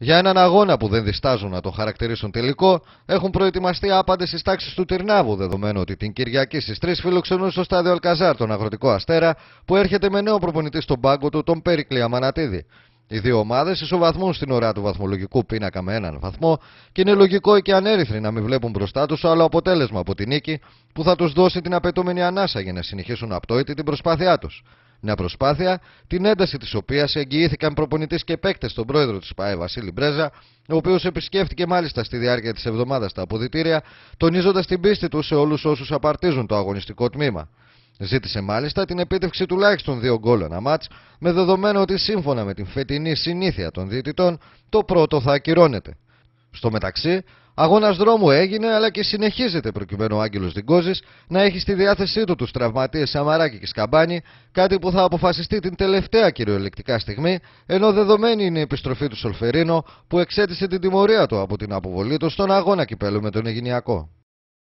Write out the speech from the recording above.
Για έναν αγώνα που δεν διστάζουν να το χαρακτηρίσουν τελικό, έχουν προετοιμαστεί άπαντες στις τάξεις του Τυρνάβου, δεδομένου ότι την Κυριακή στις 3 φιλοξενούν στο στάδιο Αλκαζάρ τον αγροτικό αστέρα, που έρχεται με νέο προπονητή στον πάγκο του, τον Πέρικλια Μανατίδη. Οι δύο ομάδες ισοβαθμούν στην ώρα του βαθμολογικού πίνακα με έναν βαθμό και είναι λογικό και ανέριθροι να μην βλέπουν μπροστά τους άλλο αποτέλεσμα από την νίκη που θα τους δώσει την απαιτούμενη ανάσα για να συνεχίσουν απτόητη την προσπάθειά τους. Μια προσπάθεια την ένταση της οποίας εγγυήθηκαν προπονητής και παίκτες στον πρόεδρο της ΠΑΕ Βασίλη Μπρέζα, ο οποίος επισκέφτηκε μάλιστα στη διάρκεια της εβδομάδας τα αποδητήρια, τονίζοντας την πίστη του σε όλους όσους απαρτίζουν το αγωνιστικό τμήμα. Ζήτησε μάλιστα την επίτευξη τουλάχιστον δύο γκολ ένα μάτ, με δεδομένο ότι σύμφωνα με την φετινή συνήθεια των διαιτητών, το πρώτο θα ακυρώνεται. Στο μεταξύ, αγώνας δρόμου έγινε αλλά και συνεχίζεται προκειμένου ο Άγγελος Δικόζη να έχει στη διάθεσή του τους τραυματίες Σαμαράκη και Σκαμπάνη, κάτι που θα αποφασιστεί την τελευταία κυριολεκτικά στιγμή, ενώ δεδομένη είναι η επιστροφή του Σολφερίνο που εξέτησε την τιμωρία του από την αποβολή του στον αγώνα κυπέλου με τον Αιγυνιακό.